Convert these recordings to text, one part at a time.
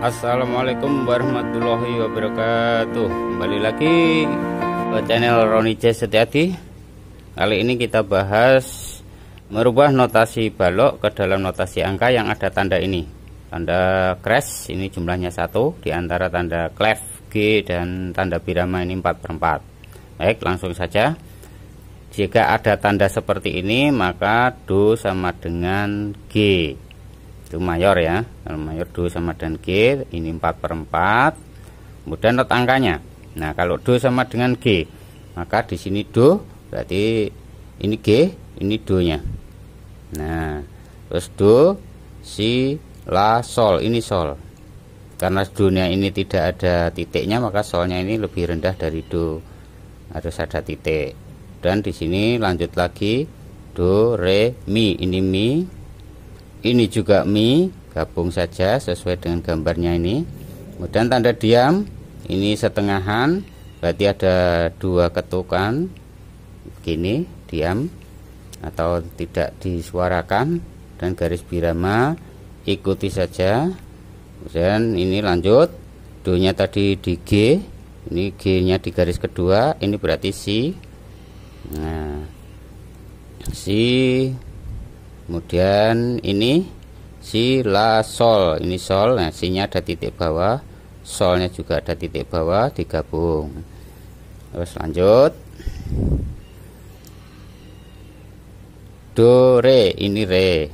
Assalamualaikum warahmatullahi wabarakatuh Kembali lagi ke channel Roni J Setiati Kali ini kita bahas Merubah notasi balok ke dalam notasi angka yang ada tanda ini Tanda crash ini jumlahnya satu Di antara tanda clef G dan tanda birama ini 4 per 4 Baik langsung saja Jika ada tanda seperti ini maka Do sama dengan G itu mayor ya kalau mayor do sama dengan G ini 4 per 4 kemudian not angkanya nah kalau do sama dengan G maka di sini do berarti ini G ini do nya nah terus do si la sol ini sol karena dunia ini tidak ada titiknya maka solnya ini lebih rendah dari do harus ada titik dan di sini lanjut lagi do re mi ini mi ini juga mi gabung saja sesuai dengan gambarnya ini kemudian tanda diam ini setengahan berarti ada dua ketukan begini diam atau tidak disuarakan dan garis birama ikuti saja kemudian ini lanjut do nya tadi di G ini G nya di garis kedua ini berarti si nah si kemudian ini si la sol ini sol nah sinya ada titik bawah solnya juga ada titik bawah digabung terus lanjut do re ini re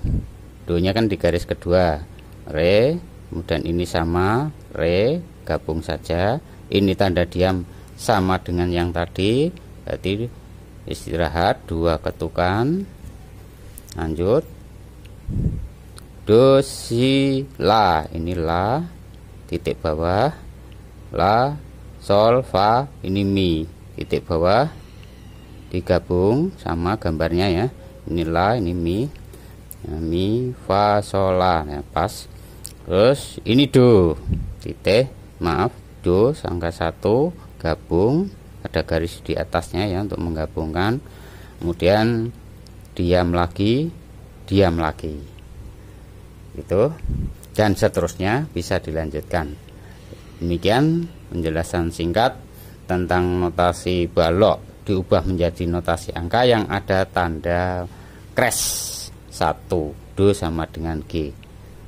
do nya kan di garis kedua re kemudian ini sama re gabung saja ini tanda diam sama dengan yang tadi berarti istirahat dua ketukan lanjut la ini la titik bawah la sol fa ini mi titik bawah digabung sama gambarnya ya ini la ini mi ya, mi fa sol la ya, pas terus ini do titik maaf do angka satu gabung ada garis di atasnya ya untuk menggabungkan kemudian diam lagi diam lagi itu dan seterusnya bisa dilanjutkan demikian penjelasan singkat tentang notasi balok diubah menjadi notasi angka yang ada tanda crash 1 do sama dengan G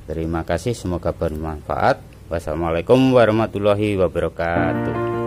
terima kasih semoga bermanfaat wassalamualaikum warahmatullahi wabarakatuh